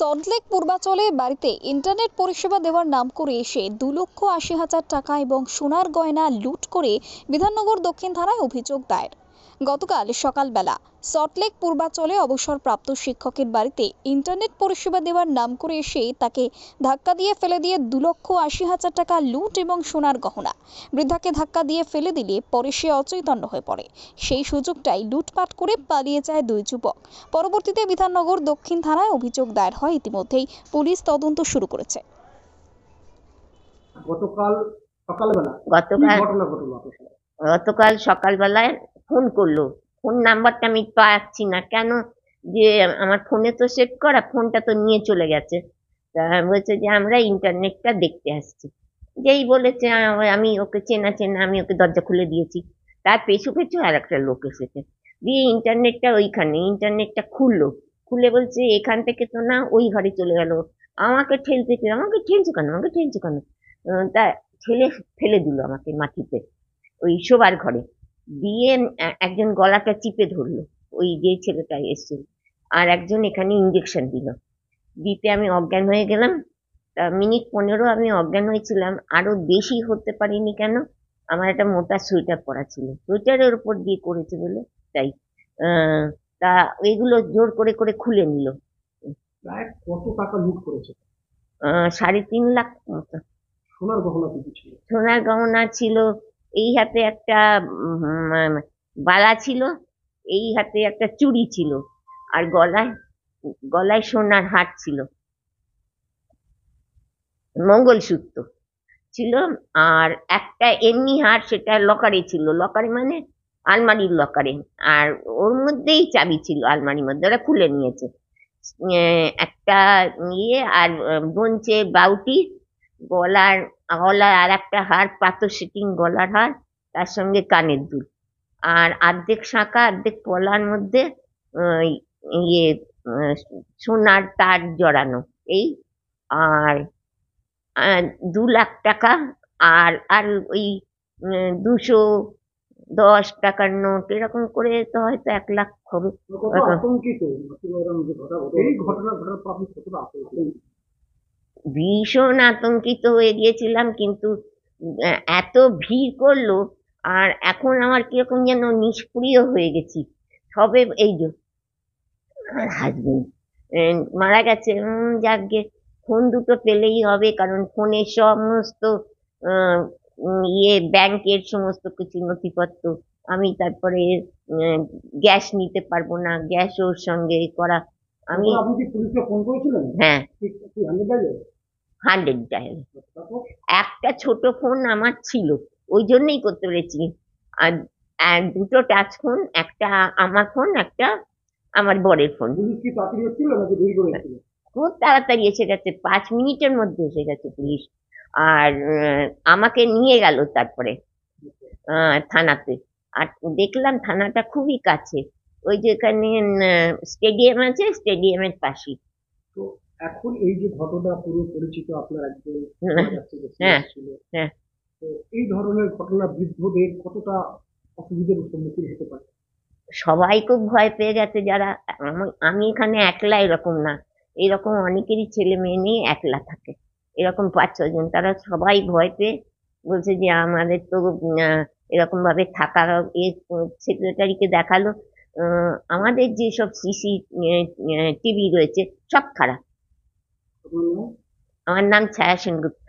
সল্টলেক পূর্বাচলে বাড়িতে ইন্টারনেট পরিষেবা দেওয়ার নাম করে এসে দু লক্ষ আশি হাজার টাকা এবং সোনার গয়না লুট করে বিধাননগর দক্ষিণ থানায় অভিযোগ দায়ের গতকাল সকালবেলা সল্টলেক পূর্বাচলে অবসরপ্রাপ্ত শিক্ষকের বাড়িতে ইন্টারনেট পরিষেবা দেওয়ার নাম করে এসে তাকে ধাক্কা দিয়ে ফেলে দিয়ে দু লক্ষ আশি হাজার টাকা লুট এবং সোনার গহনা বৃদ্ধাকে ধাক্কা দিয়ে ফেলে দিলে পরে সে অচৈতন্য হয়ে পড়ে সেই সুযোগটাই লুটপাট করে পালিয়ে যায় দুই যুবক পরবর্তীতে বিধাননগর দক্ষিণ থানায় অভিযোগ দায়ের হয় ইতিমধ্যেই পুলিশ তদন্ত শুরু করেছে গতকাল সকালবেলা গতকাল সকালবেলায় ফোন করলো ফোন নাম্বারটা আমি পাচ্ছি না কেন যে আমার ফোনে তো সেভ করা ফোনটা তো নিয়ে চলে গেছে তা বলছে যে আমরা ইন্টারনেটটা দেখতে আসছি যেই বলেছে আমি ওকে চেনা চেনা আমি ওকে দরজা খুলে দিয়েছি তার পেছু পেছু আর একটা লোক এসেছে দিয়ে ইন্টারনেটটা ওইখানে ইন্টারনেটটা খুললো খুলে বলছে এখান থেকে তো না ওই ঘরে চলে গেল আমাকে ঠেলতে আমাকে ঠেলছো কেন আমাকে ঠেলছো কেন তা ঠেলে ফেলে দিল আমাকে মাটিতে ওই শোবার ঘরে দিয়ে একজন গলাটা চিপে ধরলো ওই যে ছেলেটা এসেছিল আর একজন এখানে ইঞ্জেকশন দিল দিতে আমি অজ্ঞান হয়ে গেলাম তা মিনিট পনেরো আমি অজ্ঞান হয়েছিলাম আরও বেশি হতে পারিনি কেন আমার একটা মোটা সোয়েটার পরা ছিল সোয়েটারের ওপর দিয়ে করেছে বলে তাই তা এগুলো জোর করে করে খুলে নিল সাড়ে তিন লাখ মতো সোনার গহনা ছিল সোনার গহনা ছিল এই হাতে একটা বালা ছিল এই হাতে একটা চুড়ি ছিল আর গলায় গলায় সোনার হাট ছিল মঙ্গলসূত্র ছিল আর একটা এমনি হাট সেটা লকারে ছিল লকারে মানে আলমারির লকারে আর ওর মধ্যেই চাবি ছিল আলমারির মধ্যে ওরা খুলে নিয়েছে একটা ইয়ে আর বঞ্চে বাউটি গলার গলায় আর একটা হার পাথর সিটিং গলার হার তার সঙ্গে কানের দুল আর অর্ধেক শাঁখা অর্ধেক পলার মধ্যে ইয়ে সোনার তার জড়ানো এই আর দু লাখ টাকা আর আর ওই দুশো দশ টাকার নোট এরকম করে তো হয়তো এক লাখ হবে ভীষণ আতঙ্কিত হয়ে গিয়েছিলাম কিন্তু এত ভিড় করলো আর এখন আমার কীরকম যেন নিষ্ক্রিয় হয়ে গেছি সবে এই যে হাজবেন্ড মারা গেছে যাক গে ফোন দুটো পেলেই হবে কারণ ফোনে সমস্ত ইয়ে ব্যাংকের সমস্ত কিছু নথিপত্র আমি তারপরে গ্যাস নিতে পারবো না গ্যাস ওর সঙ্গে করা আমি হ্যাঁ হান্ড্রেড ডায়াল একটা ছোট ফোন আমার ছিল ওই জন্যই করতে পেরেছি আর দুটো টাচ ফোন একটা আমার ফোন একটা আমার বরের ফোন খুব তাড়াতাড়ি এসে গেছে পাঁচ মিনিটের মধ্যে এসে গেছে পুলিশ আর আমাকে নিয়ে গেল তারপরে থানাতে আর দেখলাম থানাটা খুবই কাছে ওই যেখানে স্টেডিয়াম আছে স্টেডিয়ামের পাশেই এখন এই যে ঘটনা পুরো পরিচিত আপনার একজন হ্যাঁ। হ্যাঁ। হ্যাঁ। এই ধরনের ঘটনা বৃদ্ধদের কতটা অসুবিধার সম্মুখীন হতে পারে সবাই খুব ভয় পেয়ে গেছে যারা আমি এখানে একলা এরকম না এরকম অনেকেরই ছেলে মেয়ে নিয়ে একলা থাকে এরকম পাঁচ ছজন তারা সবাই ভয় পেয়ে বলছে যে আমাদের তো এরকমভাবে থাকা এ সেক্রেটারিকে দেখালো আমাদের যেসব সিসি টিভি রয়েছে সব খারাপ আমার নাম ছায়া সেনগুপ্ত